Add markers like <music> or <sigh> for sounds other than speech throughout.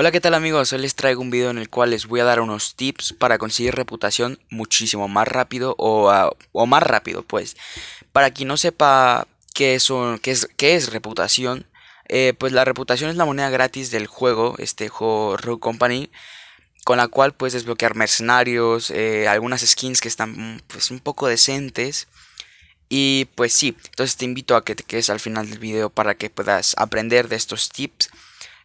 Hola, ¿qué tal amigos? Hoy les traigo un video en el cual les voy a dar unos tips para conseguir reputación muchísimo más rápido o, ah, o más rápido, pues. Para quien no sepa qué es, es, es reputación, eh, pues la reputación es la moneda gratis del juego, este juego Rogue Company, con la cual puedes desbloquear mercenarios, eh, algunas skins que están pues un poco decentes. Y pues sí, entonces te invito a que te quedes al final del video para que puedas aprender de estos tips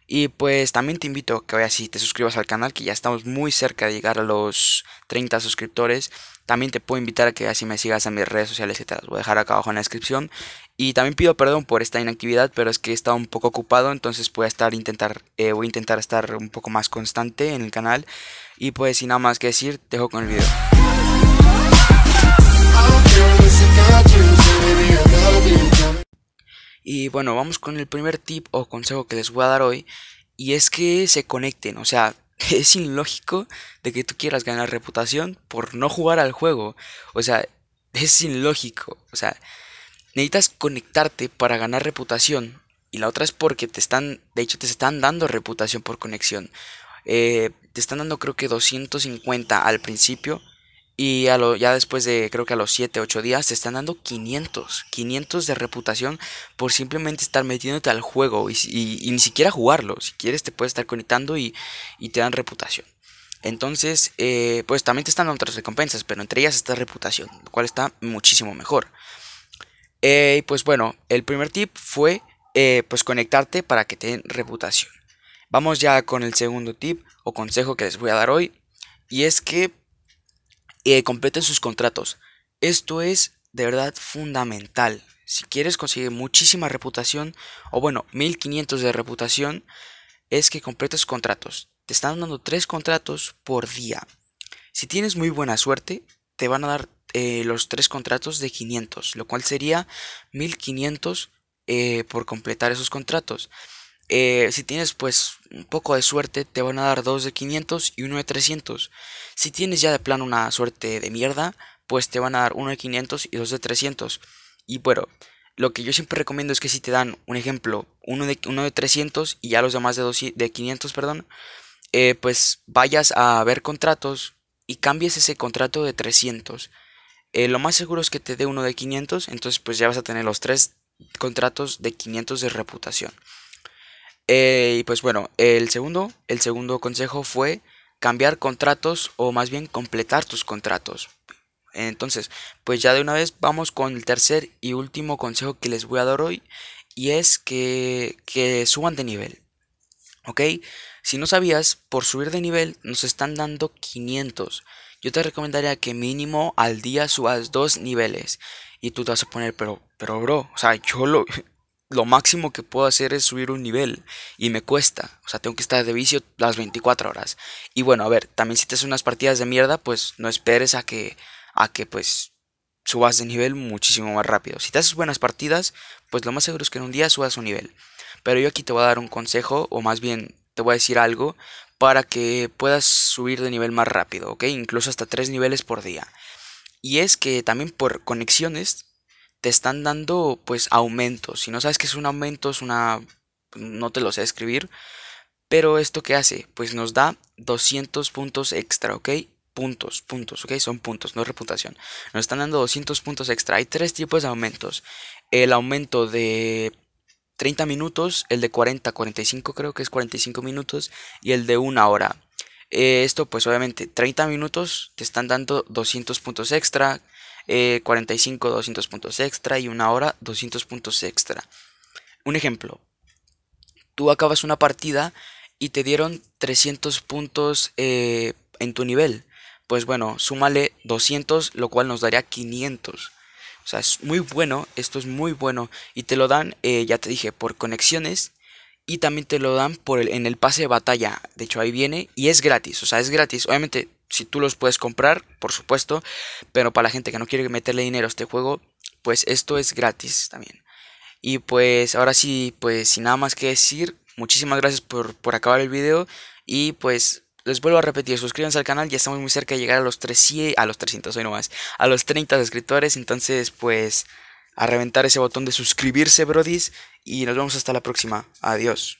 y pues también te invito a que veas si te suscribas al canal, que ya estamos muy cerca de llegar a los 30 suscriptores. También te puedo invitar a que así me sigas en mis redes sociales que te voy a dejar acá abajo en la descripción. Y también pido perdón por esta inactividad, pero es que he estado un poco ocupado, entonces voy a, estar, intentar, eh, voy a intentar estar un poco más constante en el canal. Y pues sin nada más que decir, te dejo con el video. Y bueno, vamos con el primer tip o consejo que les voy a dar hoy. Y es que se conecten. O sea, <laughs> es ilógico de que tú quieras ganar reputación por no jugar al juego. O sea, es ilógico. O sea, necesitas conectarte para ganar reputación. Y la otra es porque te están, de hecho, te están dando reputación por conexión. Eh, te están dando creo que 250 al principio y a lo, ya después de, creo que a los 7, 8 días, te están dando 500. 500 de reputación por simplemente estar metiéndote al juego y, ni siquiera jugarlo. Si quieres, te puedes estar conectando y, te dan reputación. Entonces, eh, pues también te están dando otras recompensas, pero entre ellas está reputación, lo cual está muchísimo mejor. Eh, y pues bueno, el primer tip fue eh, pues conectarte para que te den reputación. Vamos ya con el segundo tip o consejo que les voy a dar hoy. Y es que y completen sus contratos. Esto es de verdad fundamental. Si quieres conseguir muchísima reputación, o bueno, 1500 de reputación, es que completes contratos. Te están dando tres contratos por día. Si tienes muy buena suerte, te van a dar eh, los tres contratos de 500, lo cual sería 1500 eh, por completar esos contratos. Eh, si tienes pues un poco de suerte, te van a dar dos de 500 y uno de 300. Si tienes ya de plano una suerte de mierda, pues te van a dar uno de 500 y dos de 300. Y bueno, lo que yo siempre recomiendo es que si te dan un ejemplo, uno de, uno de 300 y ya los demás de, de 500, perdón, eh, pues vayas a ver contratos y cambies ese contrato de 300. Eh, lo más seguro es que te dé uno de 500, entonces pues ya vas a tener los tres contratos de 500 de reputación. Eh, y pues bueno, el segundo, el segundo consejo fue cambiar contratos o más bien completar tus contratos. Entonces, pues ya de una vez vamos con el tercer y último consejo que les voy a dar hoy y es que, que suban de nivel. ¿Ok? Si no sabías, por subir de nivel nos están dando 500. Yo te recomendaría que mínimo al día subas dos niveles. Y tú te vas a poner, pero, pero bro, o sea, yo lo, lo máximo que puedo hacer es subir un nivel y me cuesta. O sea, tengo que estar de vicio las 24 horas. Y bueno, a ver, también si te haces unas partidas de mierda, pues no esperes a que, a que pues subas de nivel muchísimo más rápido. Si te haces buenas partidas, pues lo más seguro es que en un día subas un nivel. Pero yo aquí te voy a dar un consejo, o más bien te voy a decir algo, para que puedas subir de nivel más rápido, ¿ok? Incluso hasta 3 niveles por día. Y es que también por conexiones te están dando pues aumentos. Si no sabes que es un aumento, es una... no te lo sé escribir. Pero esto que hace, pues nos da 200 puntos extra, ¿ok? Puntos, puntos, ¿ok? Son puntos, no es reputación. Nos están dando 200 puntos extra. Hay tres tipos de aumentos. El aumento de 30 minutos, el de 40, 45 creo que es 45 minutos y el de una hora. Eh, esto pues obviamente 30 minutos te están dando 200 puntos extra, 45, eh, 200 puntos extra y una hora, 200 puntos extra. Un ejemplo, tú acabas una partida y te dieron 300 puntos eh, en tu nivel. Pues bueno, súmale 200, lo cual nos daría 500. O sea, es muy bueno, esto es muy bueno. Y te lo dan, eh, ya te dije, por conexiones. Y también te lo dan por el, en el pase de batalla. De hecho, ahí viene y es gratis. O sea, es gratis. Obviamente si tú los puedes comprar, por supuesto, pero para la gente que no quiere meterle dinero a este juego, pues esto es gratis también. Y pues ahora sí, pues sin nada más que decir, muchísimas gracias por, acabar el video y pues les vuelvo a repetir, suscríbanse al canal, ya estamos muy cerca de llegar a los 300, a los 300 hoy nomás, a los 30 suscriptores, entonces pues a reventar ese botón de suscribirse, brodis, y nos vemos hasta la próxima. Adiós.